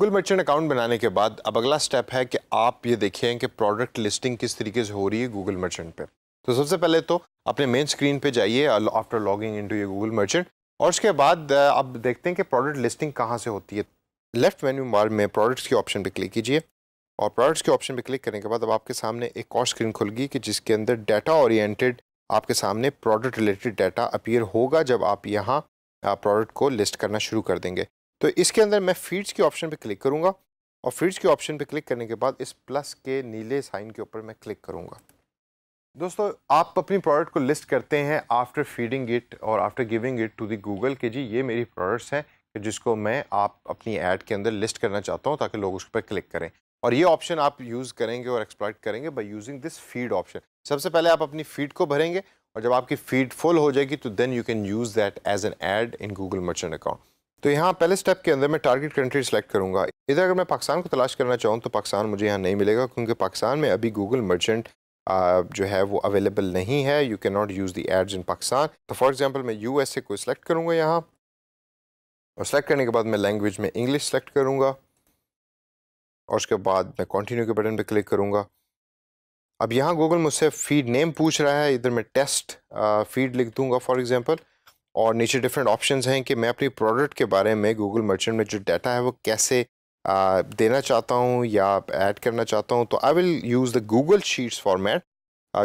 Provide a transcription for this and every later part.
Google merchant account बनाने के बाद अब अगला स्टेप है कि आप ये देखें कि प्रोडक्ट लिस्टिंग किस तरीके से हो रही है गूगल मर्चेंट पे तो सबसे पहले तो अपने मेन स्क्रीन पे जाइए आफ्टर लॉगिंग इनटू ये गूगल मर्चेंट और उसके बाद आप देखते हैं कि प्रोडक्ट लिस्टिंग कहाँ से होती है लेफ्ट मेन्यू बार में प्रोडक्ट्स के ऑप्शन पर क्लिक कीजिए और प्रोडक्ट्स के ऑप्शन पर क्लिक करने के बाद अब आपके सामने एक और स्क्रीन खुल गई कि जिसके अंदर डाटा ओरिएंटेड आपके सामने प्रोडक्ट रिलेटेड डाटा अपीयर होगा जब आप यहाँ प्रोडक्ट को लिस्ट करना शुरू कर देंगे तो इसके अंदर मैं फीड्स के ऑप्शन पे क्लिक करूँगा और फीड्स के ऑप्शन पे क्लिक करने के बाद इस प्लस के नीले साइन के ऊपर मैं क्लिक करूँगा दोस्तों आप अपनी प्रोडक्ट को लिस्ट करते हैं आफ्टर फीडिंग इट और after giving it to the Google के जी ये मेरी प्रोडक्ट्स हैं जिसको मैं आप अपनी ऐड के अंदर लिस्ट करना चाहता हूँ ताकि लोग उस पर क्लिक करें और ये ऑप्शन आप यूज़ करेंगे और एक्सप्लॉइट करेंगे by using this feed option सबसे पहले आप अपनी फीड को भरेंगे और जब आपकी फीड फुल हो जाएगी तो then you can use that as an ad in Google merchant account तो यहाँ पहले स्टेप के अंदर मैं टारगेट कंट्री सेलेक्ट करूँगा इधर अगर मैं पाकिस्तान को तलाश करना चाहूँ तो पाकिस्तान मुझे यहाँ नहीं मिलेगा क्योंकि पाकिस्तान में अभी गूगल मर्चेंट जो है वो अवेलेबल नहीं है you can not use the ads in Pakistan तो फॉर एग्जाम्पल मैं यू एस ए को सिलेक्ट करूँगा यहाँ और सेलेक्ट करने के बाद मैं लैंग्वेज में इंग्लिश सेलेक्ट करूँगा और उसके बाद मैं कंटिन्यू के बटन पर क्लिक करूँगा अब यहाँ गूगल मुझसे फीड नेम पूछ रहा है इधर मैं टेस्ट फीड लिख दूँगा फॉर एग्ज़ाम्पल और नीचे डिफरेंट ऑप्शंस हैं कि मैं अपनी प्रोडक्ट के बारे में गूगल मर्चेंट में जो डाटा है वो कैसे आ, देना चाहता हूँ या ऐड करना चाहता हूँ तो I will use the Google sheets format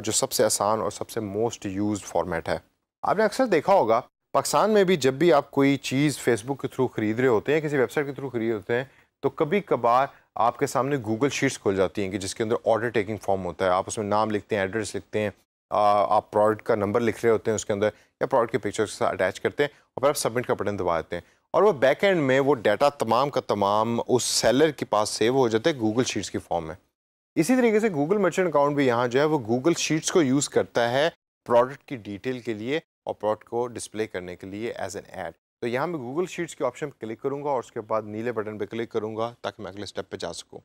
जो सबसे आसान और सबसे मोस्ट यूज फॉर्मेट है आपने अक्सर देखा होगा पाकिस्तान में भी जब भी आप कोई चीज़ फेसबुक के थ्रू ख़रीद रहे होते हैं किसी वेबसाइट के थ्रू खरीद होते हैं तो कभी कभार आपके सामने गूगल शीट्स खुल जाती हैं कि जिसके अंदर ऑर्डर टेकिंग फॉर्म होता है आप उसमें नाम लिखते हैं एड्रेस लिखते हैं आप प्रोडक्ट का नंबर लिख रहे होते हैं उसके अंदर या प्रोडक्ट की पिक्चर के साथ अटैच करते हैं और फिर आप सबमिट का बटन दबा देते हैं और वो बैक एंड में वो डाटा तमाम का तमाम उस सेलर के पास सेव हो जाता है गूगल शीट्स की फॉर्म में इसी तरीके से गूगल मर्चेंट अकाउंट भी यहाँ जो है वो गूगल शीट्स को यूज़ करता है प्रोडक्ट की डिटेल के लिए और प्रोडक्ट को डिस्प्ले करने के लिए एज एन ऐड तो यहाँ मैं गूगल शीट्स के ऑप्शन पर क्लिक करूँगा और उसके बाद नीले बटन पर क्लिक करूँगा ताकि मैं अगले स्टेप पर जा सकूँ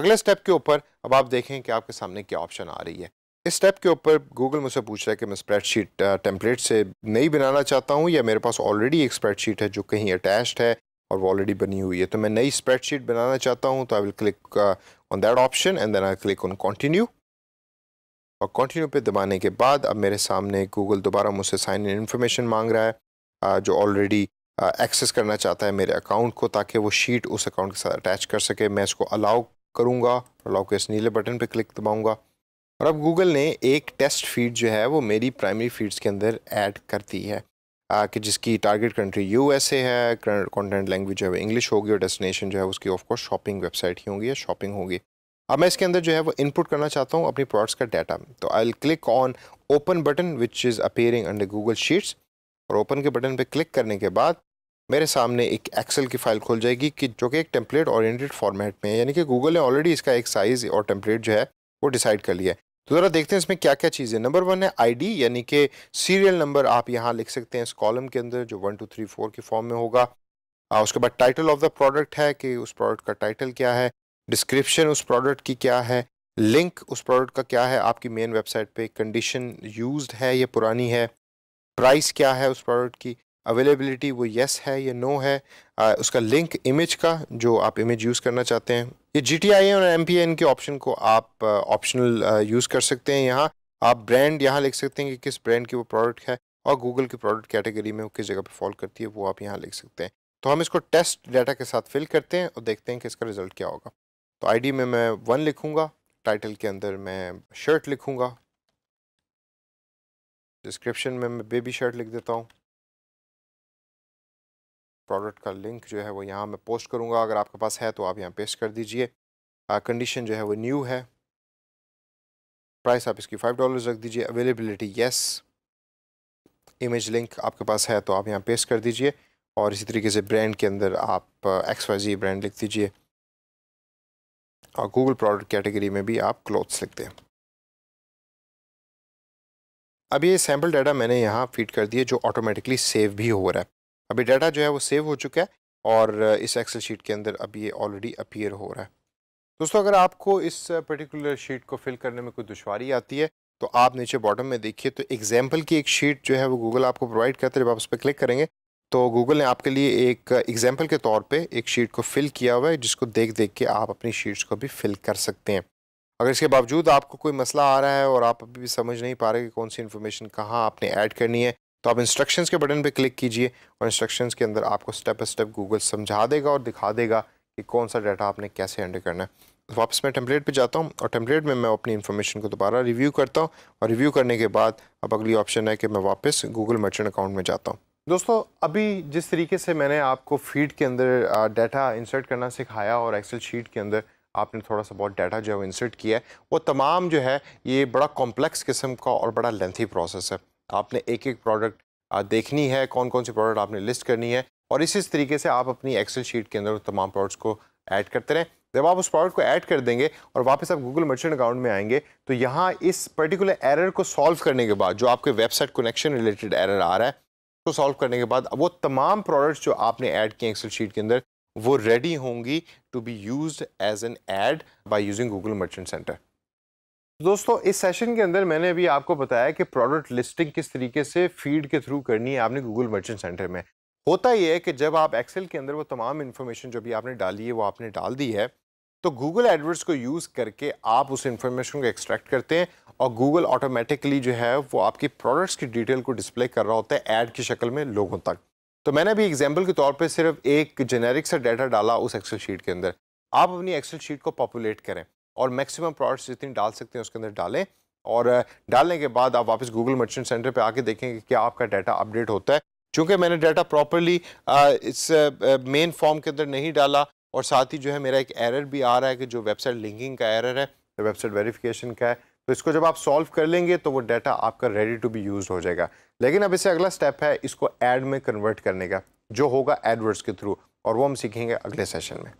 अगले स्टेप के ऊपर अब आप देखें कि आपके सामने क्या ऑप्शन आ रही है इस स्टेप के ऊपर गूगल मुझसे पूछ रहा है कि मैं स्प्रेडशीट टेम्पलेट uh, से नई बनाना चाहता हूँ या मेरे पास ऑलरेडी एक स्प्रेडशीट है जो कहीं अटैच्ड है और वो ऑलरेडी बनी हुई है तो मैं नई स्प्रेडशीट बनाना चाहता हूँ तो I will click on that option and then I click on continue और कंटिन्यू पे दबाने के बाद अब मेरे सामने गूगल दोबारा मुझसे साइन इन इन्फॉर्मेशन मांग रहा है uh, जो ऑलरेडी एक्सेस uh, करना चाहता है मेरे अकाउंट को ताकि वो शीट उस अकाउंट के साथ अटैच कर सके मैं इसको अलाउ करूँगा अलाउ के इस नीले बटन पर क्लिक दबाऊँगा और अब गूगल ने एक टेस्ट फीड जो है वो मेरी प्राइमरी फीड्स के अंदर ऐड करती है आ, कि जिसकी टारगेट कंट्री ए है कंटेंट लैंग्वेज जो है इंग्लिश होगी और डेस्टिनेशन जो है उसकी ऑफकोर्स शॉपिंग वेबसाइट ही होगी या शॉपिंग होगी अब मैं इसके अंदर जो है वो इनपुट करना चाहता हूँ अपनी प्रोडक्ट्स का डाटा तो I click on open button which is appearing under Google sheets और ओपन के बटन पर क्लिक करने के बाद मेरे सामने एक एक्सेल की फाइल खोल जाएगी कि जो कि एक टेम्पलेट ओरिएंटेड फॉर्मेट में है यानी कि गूगल ने ऑलरेडी इसका एक साइज़ और टेम्पलेट जो है वो डिसाइड कर लिया है तो ज़रा देखते हैं इसमें क्या क्या चीज़ें नंबर वन है आईडी यानी कि सीरियल नंबर आप यहाँ लिख सकते हैं इस कॉलम के अंदर जो वन टू थ्री फोर के फॉर्म में होगा आ, उसके बाद टाइटल ऑफ द प्रोडक्ट है कि उस प्रोडक्ट का टाइटल क्या है डिस्क्रिप्शन उस प्रोडक्ट की क्या है लिंक उस प्रोडक्ट का क्या है आपकी मेन वेबसाइट पे कंडीशन यूज्ड है या पुरानी है प्राइस क्या है उस प्रोडक्ट की अवेलेबिलिटी वो येस है या नो है आ, उसका लिंक इमेज का जो आप इमेज यूज़ करना चाहते हैं ये जी टी आई और एम पी एन के ऑप्शन को आप ऑप्शनल यूज़ कर सकते हैं यहाँ आप ब्रांड यहाँ लिख सकते हैं कि किस ब्रांड की वो प्रोडक्ट है और गूगल की प्रोडक्ट कैटेगरी में वो किस जगह पे फॉल करती है वो आप यहाँ लिख सकते हैं तो हम इसको टेस्ट डाटा के साथ फिल करते हैं और देखते हैं कि इसका रिज़ल्ट क्या होगा तो आईडी में मैं वन लिखूँगा टाइटल के अंदर मैं शर्ट लिखूँगा डिस्क्रिप्शन में मैं बेबी शर्ट लिख देता हूँ प्रोडक्ट का लिंक जो है वो यहाँ मैं पोस्ट करूँगा अगर आपके पास है तो आप यहाँ पेस्ट कर दीजिए कंडीशन जो है वो न्यू है प्राइस आप इसकी फाइव डॉलर्स रख दीजिए अवेलेबिलिटी येस इमेज लिंक आपके पास है तो आप यहाँ पेस्ट कर दीजिए और इसी तरीके से ब्रांड के अंदर आप एक्स वाई जी ब्रांड लिख दीजिए और गूगल प्रोडक्ट कैटेगरी में भी आप क्लोथ्स लिखते हैं अब ये सैम्पल डाटा मैंने यहाँ फीड कर दिए जो ऑटोमेटिकली सेव भी हो रहा है अभी डाटा जो है वो सेव हो चुका है और इस एक्सेल शीट के अंदर अब ये ऑलरेडी अपीयर हो रहा है दोस्तों अगर आपको इस पर्टिकुलर शीट को फिल करने में कोई दुशारी आती है तो आप नीचे बॉटम में देखिए तो एग्जाम्पल की एक शीट जो है वो गूगल आपको प्रोवाइड करते जब आप उस पर क्लिक करेंगे तो गूगल ने आपके लिए एक एग्जाम्पल के तौर पे एक शीट को फिल किया हुआ है जिसको देख देख के आप अपनी शीट्स को भी फिल कर सकते हैं अगर इसके बावजूद आपको कोई मसला आ रहा है और आप अभी भी समझ नहीं पा रहे कि कौन सी इन्फॉर्मेशन कहाँ आपने ऐड करनी है तो आप इंस्ट्रक्शंस के बटन पे क्लिक कीजिए और इंस्ट्रक्शंस के अंदर आपको स्टेप बाई स्टेप गूगल समझा देगा और दिखा देगा कि कौन सा डाटा आपने कैसे एंटर करना है तो वापस मैं टेम्पलेट पे जाता हूँ और टेम्पलेट में मैं अपनी इन्फॉर्मेशन को दोबारा रिव्यू करता हूँ और रिव्यू करने के बाद अब अगली ऑप्शन है कि मैं वापस गूगल मर्चेंट अकाउंट में जाता हूँ दोस्तों अभी जिस तरीके से मैंने आपको फीड के अंदर डाटा इंसर्ट करना सिखाया और एक्सेल शीट के अंदर आपने थोड़ा सा बहुत डाटा जो है इंसर्ट किया है वो तमाम जो है ये बड़ा कॉम्प्लेक्स किस्म का और बड़ा लेंथी प्रोसेस है आपने एक एक प्रोडक्ट देखनी है कौन कौन से प्रोडक्ट आपने लिस्ट करनी है और इसी तरीके से आप अपनी एक्सेल शीट के अंदर तमाम प्रोडक्ट्स को ऐड करते रहें जब आप उस प्रोडक्ट को ऐड कर देंगे और वापस आप गूगल मर्चेंट अकाउंट में आएंगे तो यहाँ इस पर्टिकुलर एरर को सॉल्व करने के बाद जो आपके वेबसाइट कनेक्शन रिलेटेड एरर आ रहा है उसको तो सॉल्व करने के बाद वो तमाम प्रोडक्ट्स जो आपने ऐड किए एक्सेल शीट के अंदर वो रेडी होंगी to be use as an ad by using Google merchant center दोस्तों इस सेशन के अंदर मैंने अभी आपको बताया कि प्रोडक्ट लिस्टिंग किस तरीके से फीड के थ्रू करनी है आपने गूगल मर्चेंट सेंटर में होता यह है कि जब आप एक्सेल के अंदर वो तमाम इन्फॉर्मेशन जो भी आपने डाली है वो आपने डाल दी है तो गूगल एडवर्ड्स को यूज़ करके आप उस इन्फॉर्मेशन को एक्सट्रैक्ट करते हैं और गूगल ऑटोमेटिकली जो है वो आपकी प्रोडक्ट्स की डिटेल को डिस्प्ले कर रहा होता है एड की शक्ल में लोगों तक तो मैंने अभी एग्जाम्पल के तौर पर सिर्फ एक जेनेरिक सा डाटा डाला उस एक्सेल शीट के अंदर आप अपनी एक्सेल शीट को पॉपुलेट करें और मैक्सिमम प्रोडक्ट्स जितनी डाल सकते हैं उसके अंदर डालें और डालने के बाद आप वापस गूगल मर्चेंट सेंटर पे आके देखें कि क्या आपका डाटा अपडेट होता है चूँकि मैंने डाटा प्रॉपरली इस मेन फॉर्म के अंदर नहीं डाला और साथ ही जो है मेरा एक एरर भी आ रहा है कि जो वेबसाइट लिंकिंग का एरर है तो वेबसाइट वेरिफिकेशन का है तो इसको जब आप सॉल्व कर लेंगे तो वो डाटा आपका रेडी टू बी यूज हो जाएगा लेकिन अब इससे अगला स्टेप है इसको एड में कन्वर्ट करने का जो होगा एडवर्ड्स के थ्रू और वो हम सीखेंगे अगले सेशन में